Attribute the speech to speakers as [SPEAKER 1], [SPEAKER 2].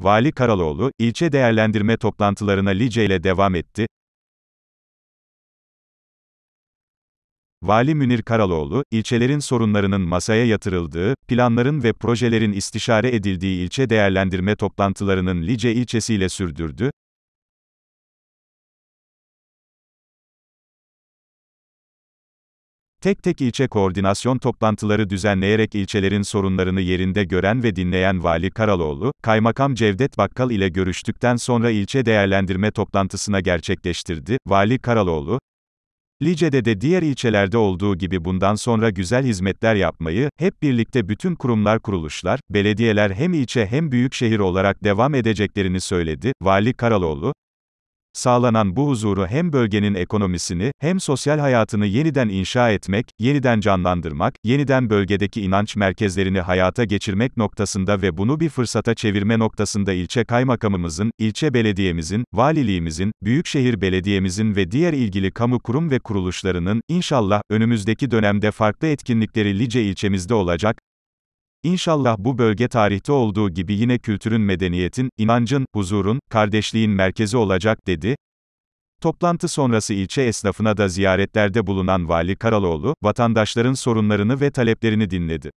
[SPEAKER 1] Vali Karaloğlu, ilçe değerlendirme toplantılarına Lice
[SPEAKER 2] ile devam etti. Vali Münir Karaloğlu, ilçelerin sorunlarının masaya yatırıldığı, planların ve projelerin istişare edildiği ilçe değerlendirme toplantılarının Lice ilçesiyle sürdürdü. Tek tek ilçe koordinasyon toplantıları düzenleyerek ilçelerin sorunlarını yerinde gören ve dinleyen Vali Karaloğlu, Kaymakam Cevdet Bakkal ile görüştükten sonra ilçe değerlendirme toplantısına gerçekleştirdi. Vali Karaloğlu, Lice'de de diğer ilçelerde olduğu gibi bundan sonra güzel hizmetler yapmayı, hep birlikte bütün kurumlar kuruluşlar, belediyeler hem ilçe hem büyük şehir olarak devam edeceklerini söyledi. Vali Karaloğlu, Sağlanan bu huzuru hem bölgenin ekonomisini, hem sosyal hayatını yeniden inşa etmek, yeniden canlandırmak, yeniden bölgedeki inanç merkezlerini hayata geçirmek noktasında ve bunu bir fırsata çevirme noktasında ilçe kaymakamımızın, ilçe belediyemizin, valiliğimizin, büyükşehir belediyemizin ve diğer ilgili kamu kurum ve kuruluşlarının, inşallah, önümüzdeki dönemde farklı etkinlikleri Lice ilçemizde olacak, İnşallah bu bölge tarihte olduğu gibi yine kültürün, medeniyetin, inancın, huzurun, kardeşliğin merkezi olacak dedi. Toplantı sonrası ilçe esnafına da ziyaretlerde bulunan Vali Karaloğlu, vatandaşların sorunlarını ve taleplerini dinledi.